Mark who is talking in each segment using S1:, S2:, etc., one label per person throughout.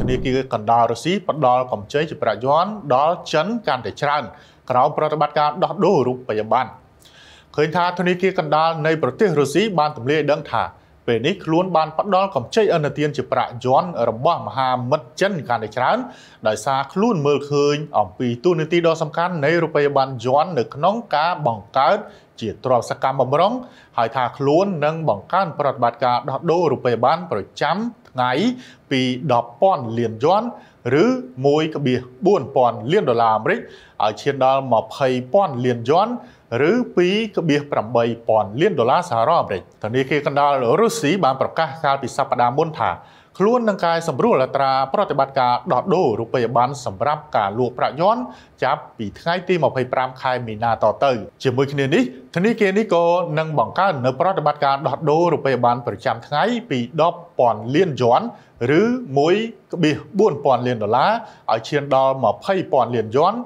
S1: ធនាគារកណ្ដាលរុស្ស៊ីផ្ដល់កម្ចីជាប្រាក់យន់ដល់ចិនកាន់តែច្រើនក្រោមប្រតិបត្តិការដោះដូររូបិយប័ណ្ណឃើញថាធនាគារកណ្ដាលនៃប្រទេសរុស្ស៊ីបានទម្លាយដឹងថាពេលនេះខ្លួនបានផ្ដល់កម្ចីអនុទានជាប្រាក់យន់របស់មហាមិត្តចិនកាន់តែច្រើនដោយសារខ្លួនមើលឃើញអំពីទូនីតិដ៏សំខាន់នៃរូបិយប័ណ្ណយន់នៅក្នុងការបង្កើតជាទ្រព្យសកម្មបំរុងហើយថាខ្លួននឹងបង្កើនប្រតិបត្តិការដោះដូររូបិយប័ណ្ណប្រចាំថ្ងៃពី10,000លានយន់ឬ1.4000លានដុល្លារអាមេរិកឲ្យឈានដល់20,000លានយន់ឬ2.8000លានដុល្លារសហរដ្ឋអាមេរិកធនាគារកណ្ដាលរុស្ស៊ីបានប្រកាសកាលពីសប្តាហ៍មុនថាខ្លួននឹងកែសម្រួលអត្រាប្រតិបត្តិការដោះដូររូបិយប័ណ្ណសម្រាប់ការលក់ប្រាក់យន្តចាប់ពីថ្ងៃទី25ខែមីនាតទៅ ជាមួយគ្នានេះធនាគារនេះក៏នឹងបង្កើននៅប្រតិបត្តិការដោះដូររូបិយប័ណ្ណប្រចាំថ្ងៃពី10,000លានយន់ឬ1.4000លានដុល្លារឲ្យឈានដល់20,000លានយន់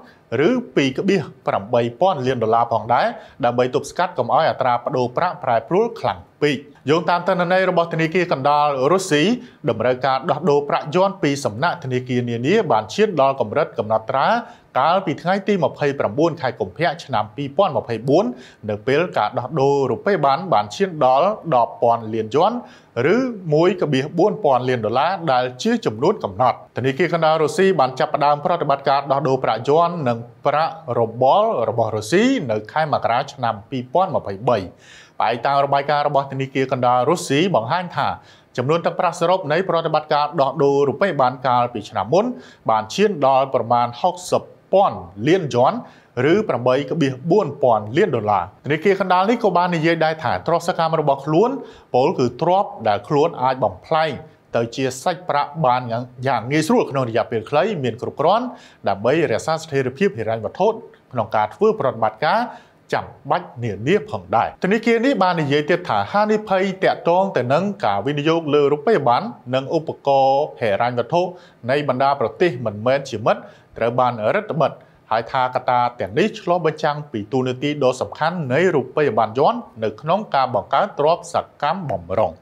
S1: ឬ2.8000លានដុល្លារផងដែរដើម្បីទប់ស្កាត់កុំឲ្យអត្រាប្តូរប្រាក់ប្រែប្រួលខ្លាំងពេកយោងតាមទិន្នន័យរបស់ធនាគារកណ្ដាលរុស្ស៊ីតម្រូវការដោះដូរប្រាក់យន់ពីសំណាក់ធនាគារនានា បានឈានដល់កម្រិតកំណត់ត្រាកាលពីថ្ងៃទី29ខែកុម្ភៈឆ្នាំ2024នៅពេលការដោះដូររូបិយប័ណ្ណបានឈានដល់10,000លានយន់ឬ1.4000លានដុល្លារដែលជាចំនួនកំណត់ ធនាគារកណ្ដាលរុស្ស៊ីបានចាប់ផ្ដើមប្រតិបត្តិការដោះដូរប្រាក់យន់និងប្រាក់របលរបស់រុស្ស៊ីនៅខែមករាឆ្នាំ2023បាយតាមរបាយការណ៍របស់ធនាគារកណ្ដាលរុស្ស៊ីបង្ហាញថា ចំនួនទឹកប្រាក់សរុបនៃប្រតិបត្តិការដោះដូររូបិយប័ណ្ណកាលពីឆ្នាំមុនបានឈានដល់ប្រមាណ60 1000លានយន់ឬ8.4000លានដុល្លារធនាគារកណ្ដាលនេះក៏បាននិយាយដែរថាទ្រព្យសកម្មរបស់ខ្លួនពលគឺទ្រព្យដែលខ្លួនអាចបំផ្លែងទៅជាសាច់ប្រាក់បានយ៉ាងងាយស្រួលក្នុងរយៈពេលខ្លីមានគ្រប់គ្រាន់ដើម្បីរក្សាស្ថិរភាពហិរញ្ញវត្ថុក្នុងការធ្វើប្រតិបត្តិការចាំបាច់នានាផងដែរធនាគារនេះបាន និយាយទៀតថាហានិភ័យតាក់ទងទៅនឹងការវិនិយោគលើរូបិយប័ណ្ណនិងឧបករណ៍ហិរញ្ញវត្ថុនៃបណ្ដាប្រទេសមិនមែនជាមិត្តត្រូវបានរដ្ឋបတ်ហើយថាកត្តាទាំងនេះឆ្លុះបញ្ចាំងពីទូនាទីដ៏សំខាន់នៃរូបិយប័ណ្ណយ័ន្តនៅក្នុងការបង្កើនទ្រព្យសកម្មបំរុង។